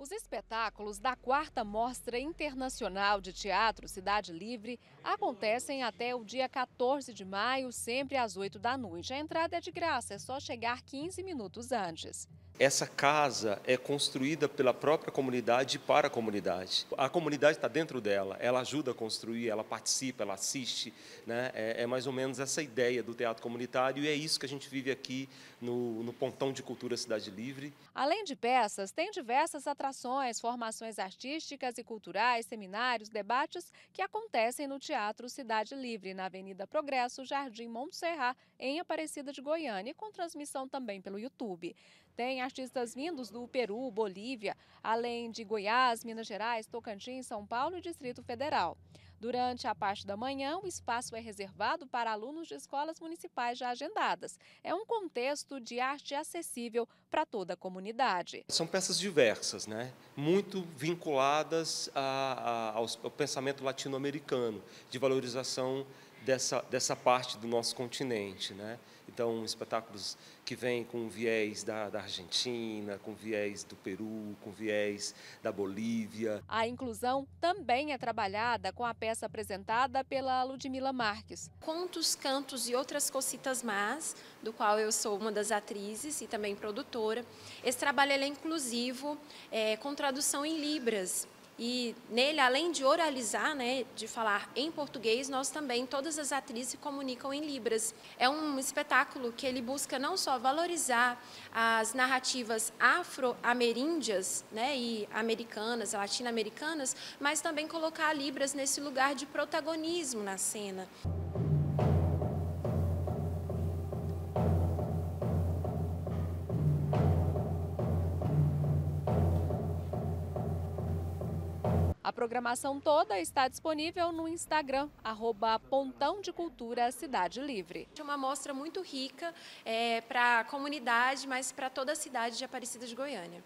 Os espetáculos da quarta Mostra Internacional de Teatro Cidade Livre acontecem até o dia 14 de maio, sempre às 8 da noite. A entrada é de graça, é só chegar 15 minutos antes essa casa é construída pela própria comunidade e para a comunidade. A comunidade está dentro dela, ela ajuda a construir, ela participa, ela assiste. Né? É, é, mais ou menos essa ideia do teatro comunitário e é isso que a gente vive aqui no, no Pontão de Cultura Cidade Livre. Além de peças, tem diversas atrações, formações artísticas e culturais, seminários, debates que acontecem no Teatro Cidade Livre, na Avenida Progresso, Jardim Montserrat, em Aparecida de Goiânia, com transmissão também pelo YouTube. Tem a artistas vindos do Peru, Bolívia, além de Goiás, Minas Gerais, Tocantins, São Paulo e Distrito Federal. Durante a parte da manhã, o espaço é reservado para alunos de escolas municipais já agendadas. É um contexto de arte acessível para toda a comunidade. São peças diversas, né? muito vinculadas a, a, ao, ao pensamento latino-americano, de valorização dessa, dessa parte do nosso continente. Né? Então, espetáculos que vêm com viés da, da, Argentina, com viés do Peru, com viés da Bolívia. A inclusão também é trabalhada com a peça apresentada pela Ludmila Marques. Contos, cantos e outras cocitas más, do qual eu sou uma das atrizes e também produtora. Esse trabalho é inclusivo, é, com tradução em libras. E nele, além de oralizar, né, de falar em português, nós também, todas as atrizes se comunicam em Libras. É um espetáculo que ele busca não só valorizar as narrativas afro-ameríndias né, e americanas, latino-americanas, mas também colocar Libras nesse lugar de protagonismo na cena. A programação toda está disponível no Instagram, arroba Pontão de Cultura Cidade Livre. É uma amostra muito rica é, para a comunidade, mas para toda a cidade de Aparecida de Goiânia.